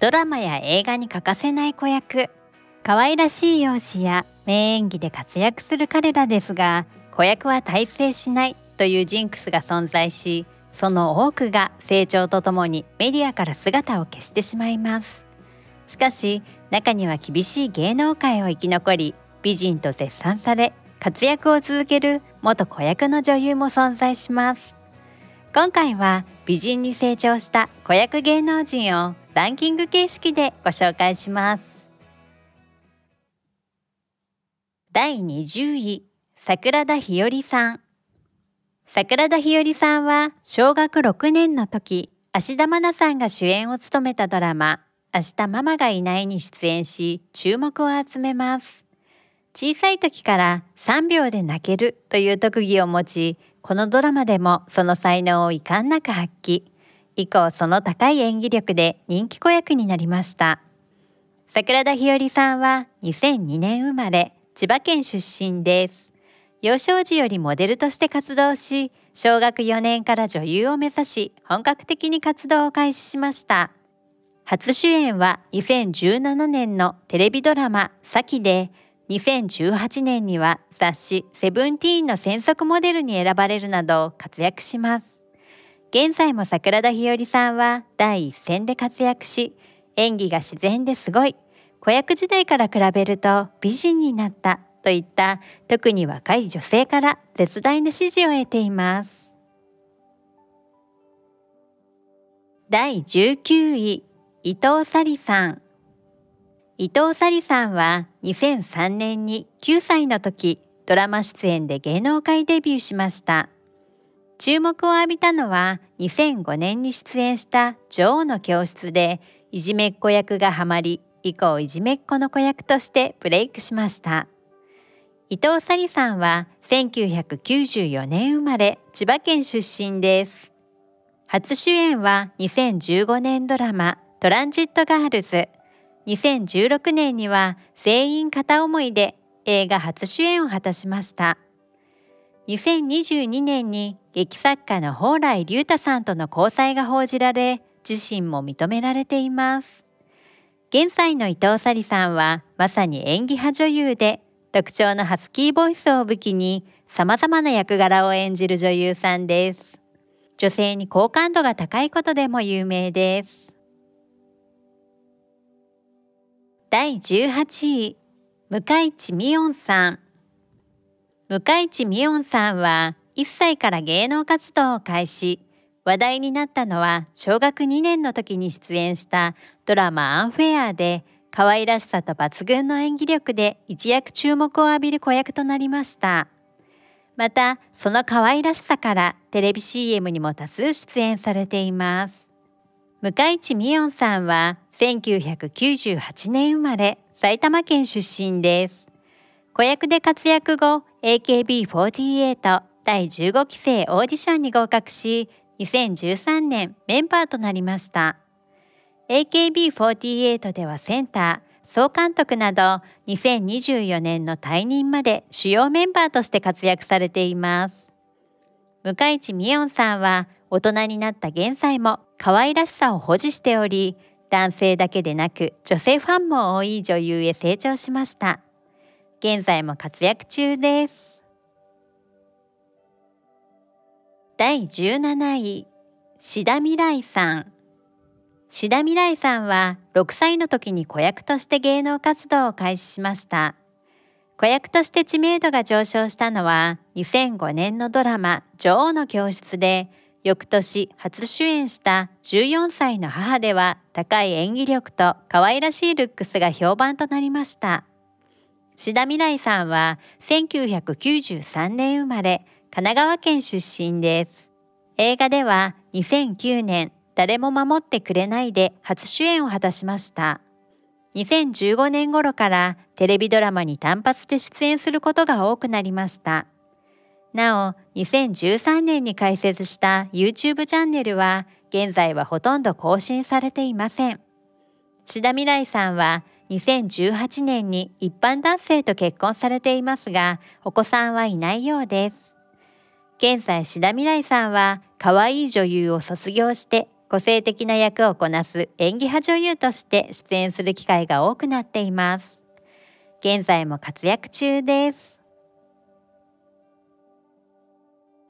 ドラマや映画に欠かせない子役可愛らしい容姿や名演技で活躍する彼らですが子役は大成しないというジンクスが存在しその多くが成長とともにメディアから姿を消してしまいますしかし中には厳しい芸能界を生き残り美人と絶賛され活躍を続ける元子役の女優も存在します今回は美人に成長した子役芸能人をランキング形式でご紹介します第20位桜田日和さん桜田日和さんは小学6年の時芦田愛菜さんが主演を務めたドラマ「明日ママがいない」に出演し注目を集めます小さい時から3秒で泣けるという特技を持ちこのドラマでもその才能を遺憾なく発揮以降その高い演技力で人気子役になりました桜田ひよりさんは2002年生まれ千葉県出身です幼少時よりモデルとして活動し小学4年から女優を目指し本格的に活動を開始しました初主演は2017年のテレビドラマ「サキ」で2018年には雑誌「セブンティーンの専属モデルに選ばれるなど活躍します現在も桜田ひよりさんは第一線で活躍し演技が自然ですごい子役時代から比べると美人になったといった特に若い女性から絶大な支持を得ています第19位伊藤沙莉さん伊藤沙莉さんは2003年に9歳の時ドラマ出演で芸能界デビューしました。注目を浴びたのは2005年に出演した「女王の教室」でいじめっ子役がハマり以降いじめっ子の子役としてブレイクしました伊藤沙莉さんは1994年生まれ千葉県出身です初主演は2015年ドラマ「トランジットガールズ」2016年には全員片思いで映画初主演を果たしました2022年に劇作家の蓬莱竜太さんとの交際が報じられ自身も認められています現在の伊藤沙莉さんはまさに演技派女優で特徴のハスキーボイスを武器にさまざまな役柄を演じる女優さんです女性に好感度が高いことでも有名です第18位向井智美音さん向井美音さんは1歳から芸能活動を開始話題になったのは小学2年の時に出演したドラマ「アンフェア」で可愛らしさと抜群の演技力で一躍注目を浴びる子役となりましたまたその可愛らしさからテレビ CM にも多数出演されています向井美音さんは1998年生まれ埼玉県出身です子役で活躍後 AKB48 第15期生オーディションに合格し2013年メンバーとなりました AKB48 ではセンター総監督など2024年の退任まで主要メンバーとして活躍されています向井美音さんは大人になった現在も可愛らしさを保持しており男性だけでなく女性ファンも多い女優へ成長しました現在も活躍中です。第17位、志田未来さん。志田未来さんは6歳の時に子役として芸能活動を開始しました。子役として知名度が上昇したのは2005年のドラマ「女王の教室」で翌年初主演した14歳の母では高い演技力と可愛らしいルックスが評判となりました。志田未来さんは1993年生まれ、神奈川県出身です。映画では2009年、誰も守ってくれないで初主演を果たしました。2015年頃からテレビドラマに単発で出演することが多くなりました。なお、2013年に開設した YouTube チャンネルは、現在はほとんど更新されていません。志田未来さんは、2018年に一般男性と結婚されていますが、お子さんはいないようです。現在、志田未来さんは、可愛い女優を卒業して、個性的な役をこなす演技派女優として出演する機会が多くなっています。現在も活躍中です。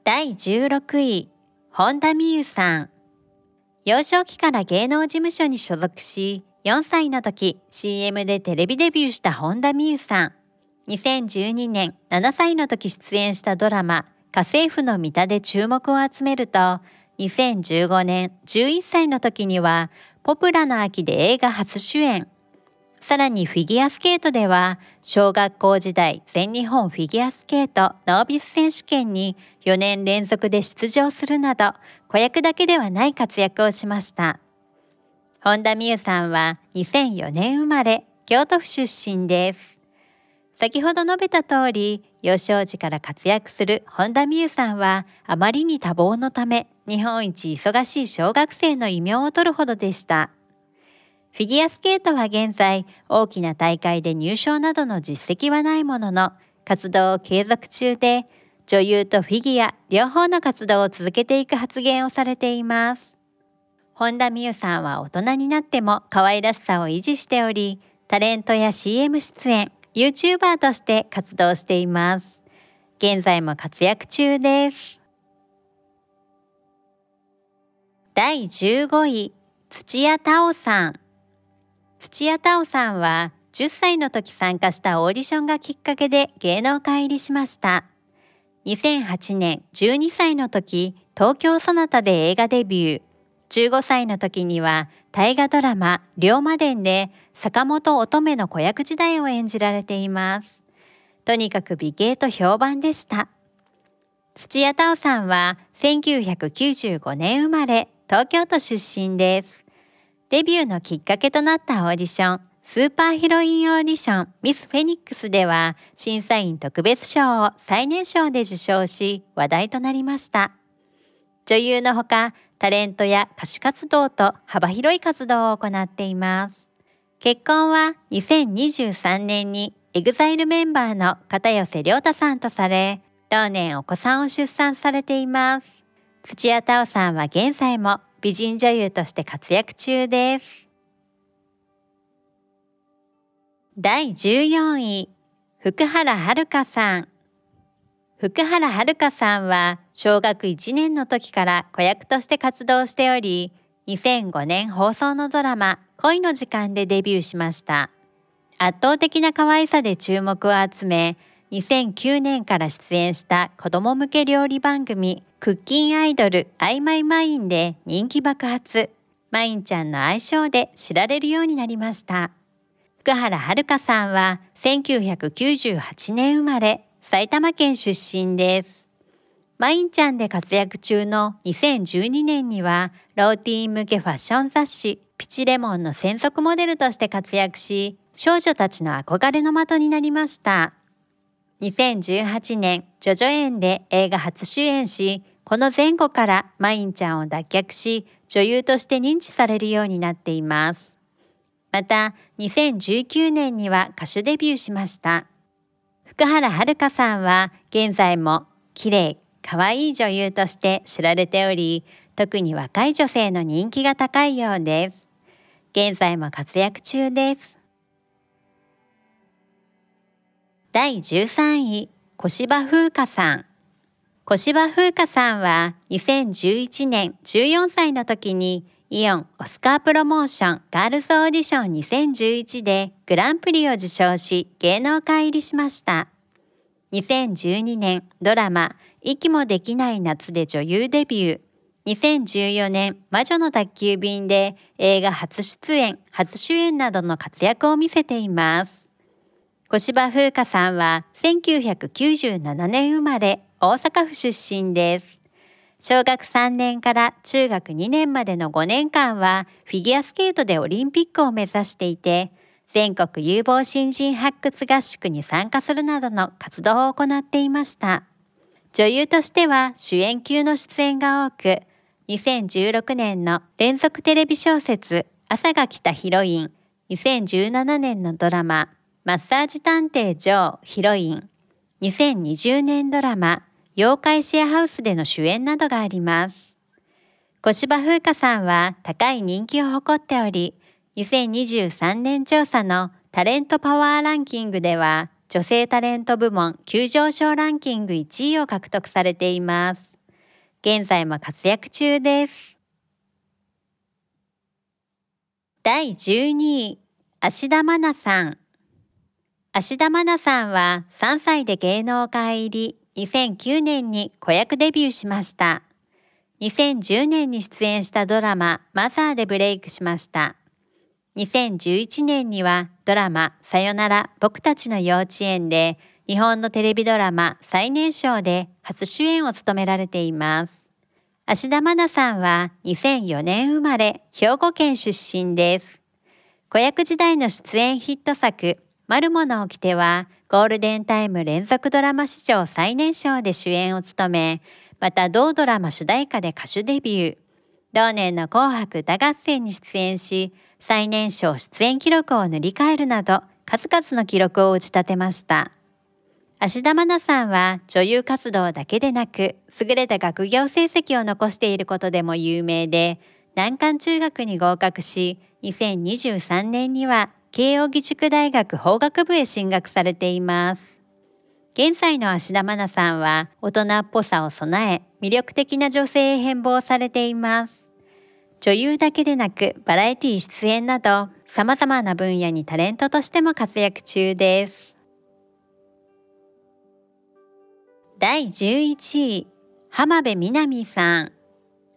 第16位、本田美優さん。幼少期から芸能事務所に所属し、4歳の時 CM でテレビデビューした本田望結さん2012年7歳の時出演したドラマ「家政婦のミ田」で注目を集めると2015年11歳の時にはポプラの秋で映画初主演さらにフィギュアスケートでは小学校時代全日本フィギュアスケートノービス選手権に4年連続で出場するなど子役だけではない活躍をしました。本田美優さんは2004年生まれ京都府出身です先ほど述べた通り幼少時から活躍する本田美優さんはあまりに多忙のため日本一忙しい小学生の異名を取るほどでしたフィギュアスケートは現在大きな大会で入賞などの実績はないものの活動を継続中で女優とフィギュア両方の活動を続けていく発言をされています本田美優さんは大人になっても可愛らしさを維持しており、タレントや CM 出演、YouTuber として活動しています。現在も活躍中です。第15位、土屋太鳳さん。土屋太鳳さんは10歳の時参加したオーディションがきっかけで芸能界入りしました。2008年12歳の時、東京そなたで映画デビュー。15歳の時には大河ドラマ「龍馬伝」で坂本乙女の子役時代を演じられています。とにかく美形と評判でした。土屋太鳳さんは1995年生まれ東京都出身です。デビューのきっかけとなったオーディションスーパーヒロインオーディションミス・フェニックスでは審査員特別賞を最年少で受賞し話題となりました。女優のほかタレントや歌手活動と幅広い活動を行っています。結婚は2023年に EXILE メンバーの片寄涼太さんとされ、同年お子さんを出産されています。土屋太鳳さんは現在も美人女優として活躍中です。第14位、福原遥さん。福原遥さんは小学1年の時から子役として活動しており、2005年放送のドラマ恋の時間でデビューしました。圧倒的な可愛さで注目を集め、2009年から出演した子供向け料理番組クッキンアイドル曖昧マイマインで人気爆発。マインちゃんの愛称で知られるようになりました。福原遥さんは1998年生まれ、埼玉県出身です。マインちゃんで活躍中の2012年には、ローティーン向けファッション雑誌、ピチレモンの専属モデルとして活躍し、少女たちの憧れの的になりました。2018年、ジョジョ園で映画初主演し、この前後からマインちゃんを脱却し、女優として認知されるようになっています。また、2019年には歌手デビューしました。福原遥さんは現在も綺麗可愛い女優として知られており特に若い女性の人気が高いようです現在も活躍中です第13位小芝風花さん小芝風花さんは2011年14歳の時にイオンオスカープロモーションガールズオーディション2011でグランプリを受賞し芸能界入りしました。2012年ドラマ息もできない夏で女優デビュー。2014年魔女の宅急便で映画初出演、初主演などの活躍を見せています。小芝風花さんは1997年生まれ、大阪府出身です。小学3年から中学2年までの5年間はフィギュアスケートでオリンピックを目指していて、全国有望新人発掘合宿に参加するなどの活動を行っていました。女優としては主演級の出演が多く、2016年の連続テレビ小説朝が来たヒロイン、2017年のドラママッサージ探偵ジョーヒロイン、2020年ドラマ妖怪シェアハウスでの主演などがあります。小芝風花さんは高い人気を誇っており、2023年調査のタレントパワーランキングでは、女性タレント部門急上昇ランキング1位を獲得されています。現在も活躍中です。第12位、芦田愛菜さん。芦田愛菜さんは3歳で芸能界入り、2009年に子役デビューしました。2010年に出演したドラママザーでブレイクしました。2011年にはドラマさよなら僕たちの幼稚園で日本のテレビドラマ最年少で初主演を務められています。芦田愛菜さんは2004年生まれ兵庫県出身です。子役時代の出演ヒット作マルモの掟はゴールデンタイム連続ドラマ史上最年少で主演を務め、また同ドラマ主題歌で歌手デビュー。同年の紅白歌合戦に出演し、最年少出演記録を塗り替えるなど、数々の記録を打ち立てました。芦田愛菜さんは女優活動だけでなく、優れた学業成績を残していることでも有名で、難関中学に合格し、2023年には慶應義塾大学法学部へ進学されています。現在の芦田愛菜さんは大人っぽさを備え魅力的な女性へ変貌されています。女優だけでなくバラエティ出演などさまざまな分野にタレントとしても活躍中です。第11位、浜辺美波さん。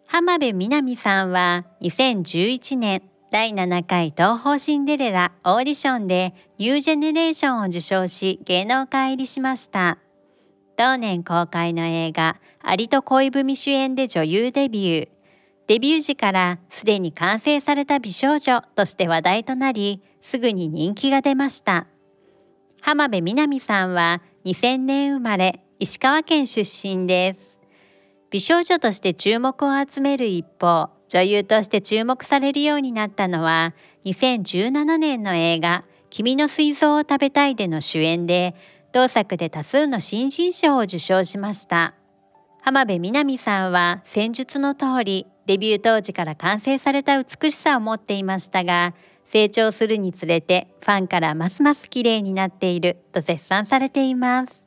浜辺美波さんは2011年第7回東方シンデレラオーディションでニュージェネレーションを受賞し芸能界入りしました。同年公開の映画アリと恋文主演で女優デビュー。デビュー時からすでに完成された美少女として話題となり、すぐに人気が出ました。浜辺美波さんは2000年生まれ、石川県出身です。美少女として注目を集める一方、女優として注目されるようになったのは2017年の映画「君の水槽を食べたい」での主演で同作で多数の新人賞を受賞しました浜辺美波さんは戦術の通りデビュー当時から完成された美しさを持っていましたが成長するにつれてファンからますます綺麗になっていると絶賛されています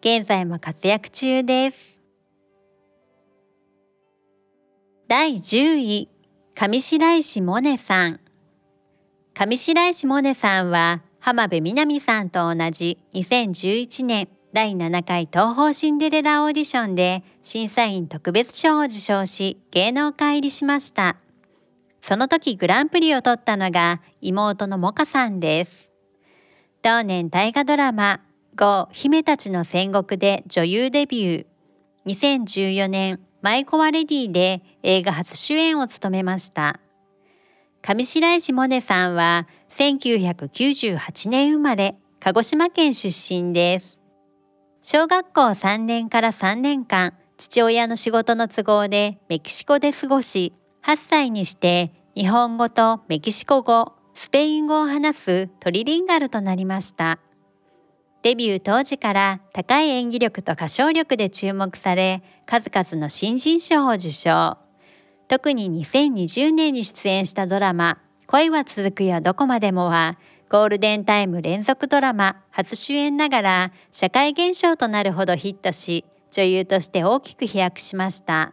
現在も活躍中です第10位、上白石萌音さん。上白石萌音さんは、浜辺美波さんと同じ2011年第7回東宝シンデレラオーディションで審査員特別賞を受賞し芸能界入りしました。その時グランプリを取ったのが妹のモカさんです。同年大河ドラマ、GO 姫たちの戦国で女優デビュー。2014年舞コワレディで映画初主演を務めました。上白石萌音さんは1998年生まれ、鹿児島県出身です。小学校3年から3年間、父親の仕事の都合でメキシコで過ごし、8歳にして日本語とメキシコ語、スペイン語を話すトリリンガルとなりました。デビュー当時から高い演技力と歌唱力で注目され、数々の新人賞を受賞。特に2020年に出演したドラマ、恋は続くよどこまでもは、ゴールデンタイム連続ドラマ初主演ながら社会現象となるほどヒットし、女優として大きく飛躍しました。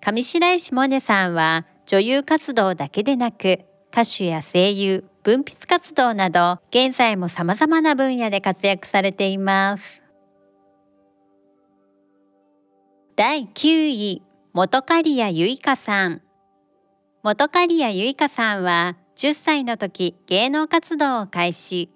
上白石萌音さんは女優活動だけでなく、歌手や声優、文筆活動など現在も様々な分野で活躍されています第9位元刈谷由香さん元刈谷由香さんは10歳の時芸能活動を開始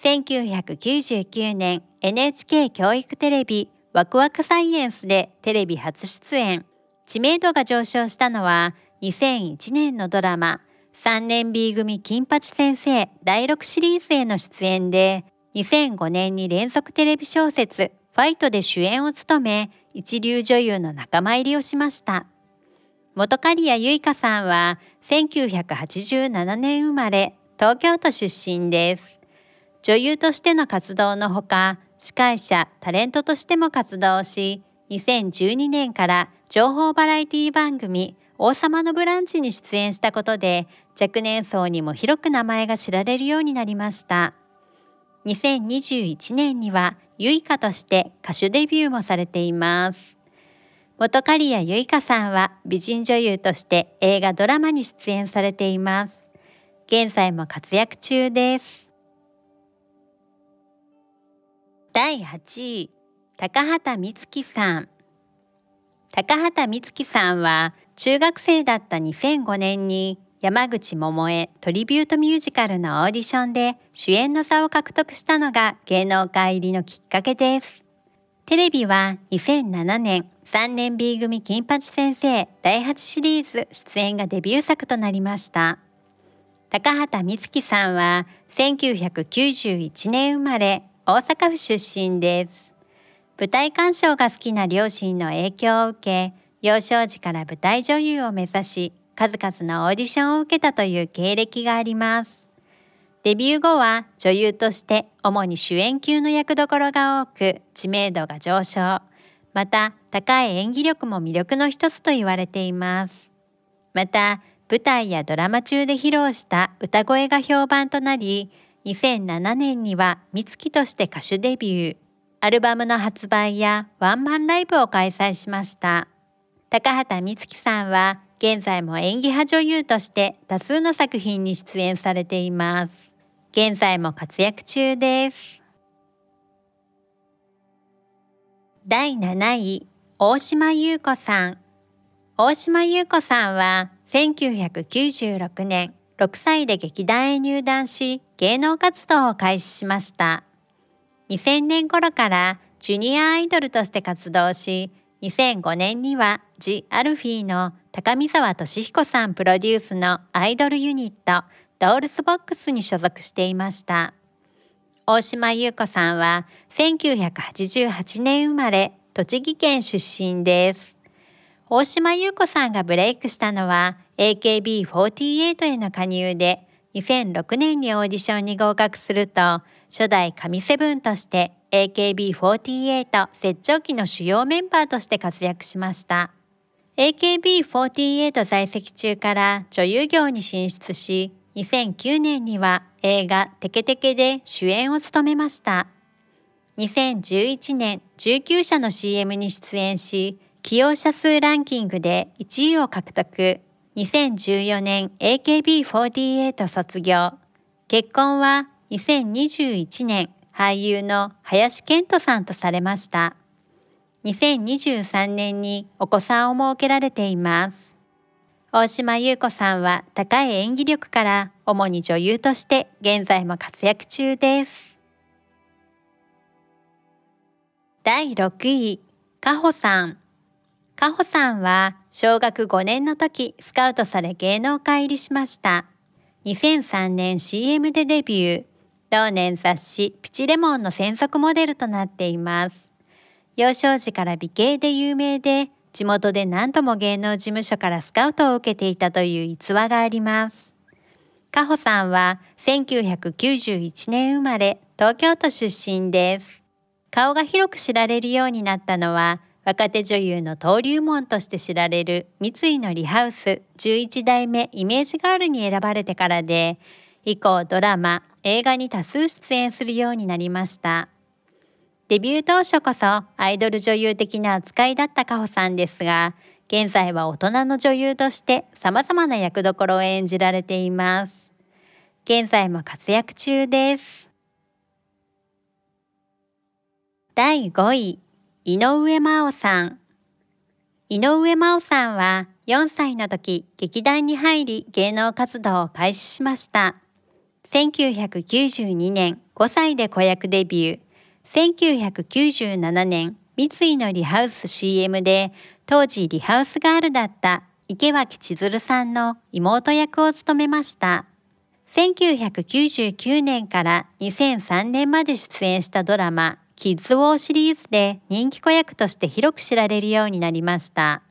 1999年 NHK 教育テレビワクワクサイエンスでテレビ初出演知名度が上昇したのは2001年のドラマ三年 B 組金八先生第六シリーズへの出演で2005年に連続テレビ小説「ファイト」で主演を務め一流女優の仲間入りをしましたリ刈谷イ香さんは1987年生まれ東京都出身です女優としての活動のほか司会者タレントとしても活動し2012年から情報バラエティ番組「王様のブランチ」に出演したことで若年層にも広く名前が知られるようになりました2021年にはゆいかとして歌手デビューもされています元カリアゆいかさんは美人女優として映画ドラマに出演されています現在も活躍中です第8位高畑充希さん高畑充希さんは中学生だった2005年に山口百恵トリビュートミュージカルのオーディションで主演の座を獲得したのが芸能界入りのきっかけです。テレビは2007年3年 B 組金八先生第8シリーズ出演がデビュー作となりました。高畑充希さんは1991年生まれ大阪府出身です。舞台鑑賞が好きな両親の影響を受け、幼少時から舞台女優を目指し数々のオーディションを受けたという経歴があります。デビュー後は女優として主に主演級の役どころが多く知名度が上昇。また高い演技力も魅力の一つと言われています。また舞台やドラマ中で披露した歌声が評判となり、2007年には美月として歌手デビュー、アルバムの発売やワンマンライブを開催しました。高畑美月さんは現在も演技派女優として多数の作品に出演されています。現在も活躍中です。第7位、大島優子さん。大島優子さんは1996年6歳で劇団へ入団し芸能活動を開始しました。2000年頃からジュニアアイドルとして活動し、2005年にはジ・アルフィーの高見沢俊彦さんプロデュースのアイドルユニットドールスボックスに所属していました大島優子さんは1988年生まれ栃木県出身です大島優子さんがブレイクしたのは AKB48 への加入で2006年にオーディションに合格すると初代神セブンとして AKB48 絶頂期の主要メンバーとして活躍しました。AKB48 在籍中から女優業に進出し、2009年には映画テケテケで主演を務めました。2011年19社の CM に出演し、起用者数ランキングで1位を獲得。2014年 AKB48 卒業。結婚は2021年俳優の林健人さんとされました。2023年にお子さんを設けられています。大島優子さんは高い演技力から主に女優として現在も活躍中です。第6位、かほさん。かほさんは小学5年の時スカウトされ芸能界入りしました。2003年 CM でデビュー。同年雑誌「ピチレモン」の専属モデルとなっています。幼少時から美形で有名で、地元で何度も芸能事務所からスカウトを受けていたという逸話があります。加穂さんは1991年生まれ、東京都出身です。顔が広く知られるようになったのは、若手女優の登竜門として知られる三井のリハウス11代目イメージガールに選ばれてからで、以降ドラマ、映画に多数出演するようになりました。デビュー当初こそアイドル女優的な扱いだったカホさんですが、現在は大人の女優として様々な役どころを演じられています。現在も活躍中です。第5位、井上真央さん。井上真央さんは4歳の時、劇団に入り芸能活動を開始しました。1992年5歳で子役デビュー。1997年、三井のリハウス CM で、当時リハウスガールだった池脇千鶴さんの妹役を務めました。1999年から2003年まで出演したドラマ、キッズウォーシリーズで人気子役として広く知られるようになりました。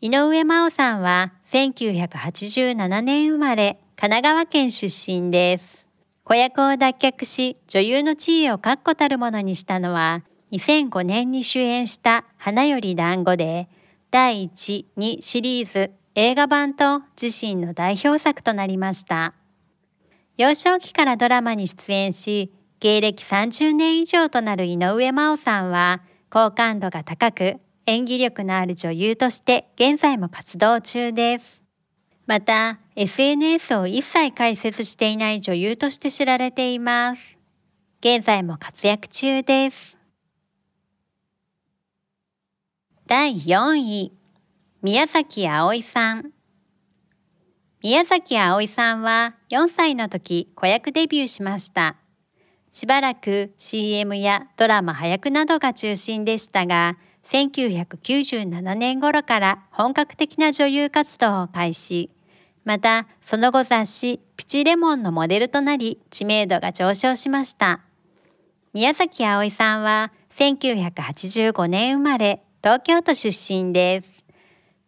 井上真央さんは1987年生まれ、神奈川県出身です。子役を脱却し女優の地位を確固たるものにしたのは2005年に主演した「花より団子で第1、2シリーズ映画版と自身の代表作となりました幼少期からドラマに出演し芸歴30年以上となる井上真央さんは好感度が高く演技力のある女優として現在も活動中ですまた SNS を一切解説していない女優として知られています。現在も活躍中です。第4位、宮崎葵さん。宮崎葵さんは4歳の時子役デビューしました。しばらく CM やドラマ配役などが中心でしたが、1997年頃から本格的な女優活動を開始。また、その後雑誌ピチレモンのモデルとなり知名度が上昇しました。宮崎葵さんは1985年生まれ、東京都出身です。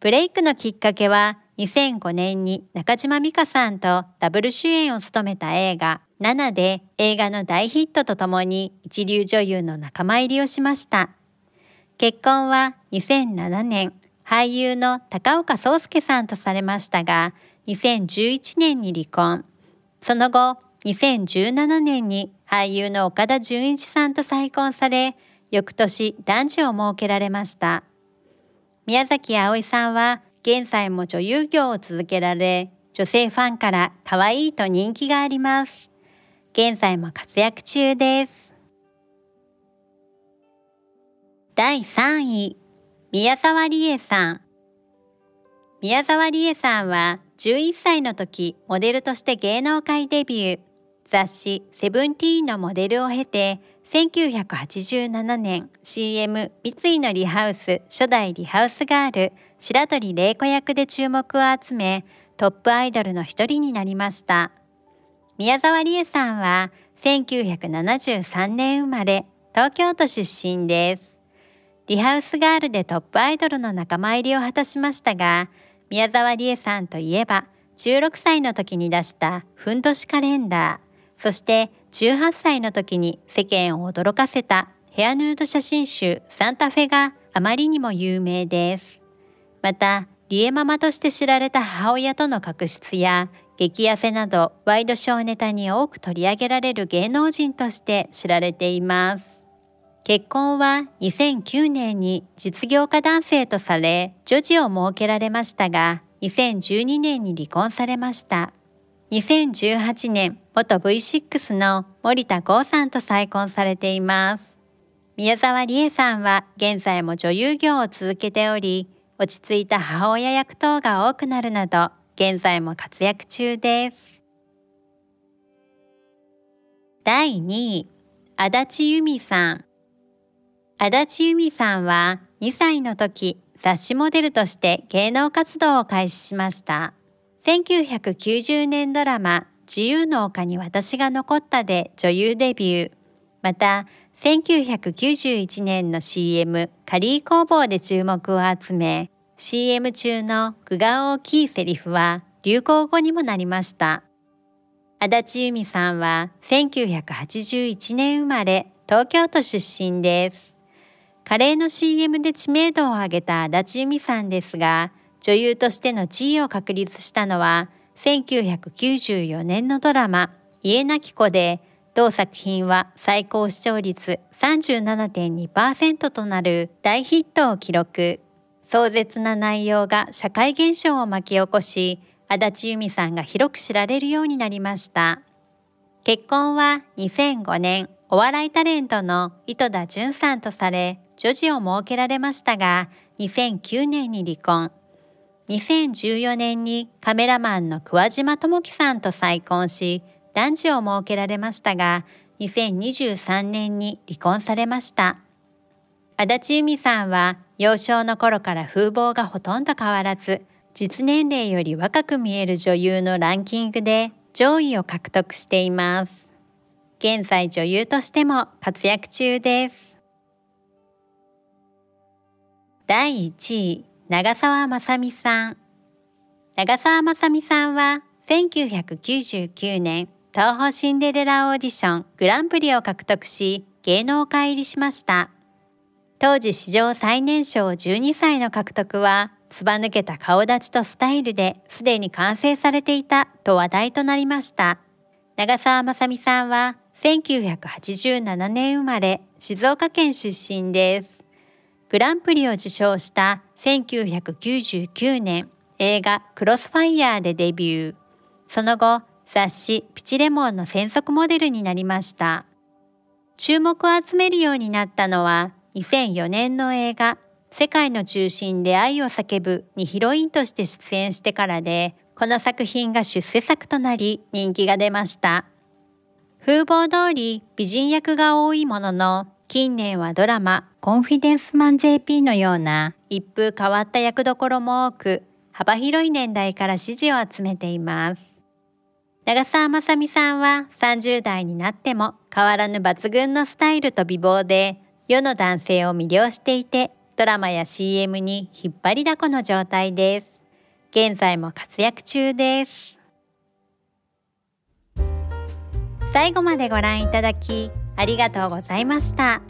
ブレイクのきっかけは2005年に中島美嘉さんとダブル主演を務めた映画「7」で映画の大ヒットとともに一流女優の仲間入りをしました結婚は2007年俳優の高岡壮介さんとされましたが2011年に離婚その後2017年に俳優の岡田准一さんと再婚され翌年男児を設けられました宮崎葵さんは現在も女優業を続けられ女性ファンから可愛いと人気があります現在も活躍中です第3位宮沢りえさん宮沢りえさんは11歳の時モデルとして芸能界デビュー雑誌「セブンティーンのモデルを経て1987年 CM「三井のリハウス初代リハウスガール」白鳥玲子役で注目を集めトップアイドルの一人になりました宮沢りえさんは1973年生まれ東京都出身ですリハウスガールでトップアイドルの仲間入りを果たしましたが宮沢りえさんといえば16歳の時に出した「ふんどしカレンダー」そして18歳の時に世間を驚かせたヘアヌード写真集「サンタフェ」があまりにも有名です。またリエママとして知られた母親との確執や激痩せなどワイドショーネタに多く取り上げられる芸能人として知られています。結婚は2009年に実業家男性とされ女児を設けられましたが2012年に離婚されました2018年元 V6 の森田剛さんと再婚されています宮沢りえさんは現在も女優業を続けており落ち着いた母親役等が多くなるなど現在も活躍中です第2位足立由美さん足立由美さんは2歳の時雑誌モデルとして芸能活動を開始しました1990年ドラマ「自由の丘に私が残った」で女優デビューまた1991年の CM「カリー工房」で注目を集め CM 中の具が大きいセリフは流行語にもなりました足立由美さんは1981年生まれ東京都出身ですカレーの CM で知名度を上げた足立由美さんですが、女優としての地位を確立したのは、1994年のドラマ、家なき子で、同作品は最高視聴率37.2%となる大ヒットを記録。壮絶な内容が社会現象を巻き起こし、足立由美さんが広く知られるようになりました。結婚は2005年、お笑いタレントの井戸田潤さんとされ女児を設けられましたが2009年に離婚2014年にカメラマンの桑島智樹さんと再婚し男児を設けられましたが2023年に離婚されました足立由美さんは幼少の頃から風貌がほとんど変わらず実年齢より若く見える女優のランキングで上位を獲得しています現在女優としても活躍中です。第1位、長澤まさみさん。長澤まさみさんは1999年東方シンデレラオーディショングランプリを獲得し芸能界入りしました。当時史上最年少12歳の獲得はずば抜けた顔立ちとスタイルですでに完成されていたと話題となりました長澤まさみさんは1987年生まれ、静岡県出身です。グランプリを受賞した1999年、映画クロスファイヤーでデビュー。その後、雑誌ピチレモンの専属モデルになりました。注目を集めるようになったのは2004年の映画世界の中心で愛を叫ぶにヒロインとして出演してからで、この作品が出世作となり人気が出ました。風貌通り美人役が多いものの、近年はドラマ、コンフィデンスマン JP のような一風変わった役どころも多く、幅広い年代から支持を集めています。長澤まさみさんは30代になっても変わらぬ抜群のスタイルと美貌で、世の男性を魅了していて、ドラマや CM に引っ張りだこの状態です。現在も活躍中です。最後までご覧いただきありがとうございました。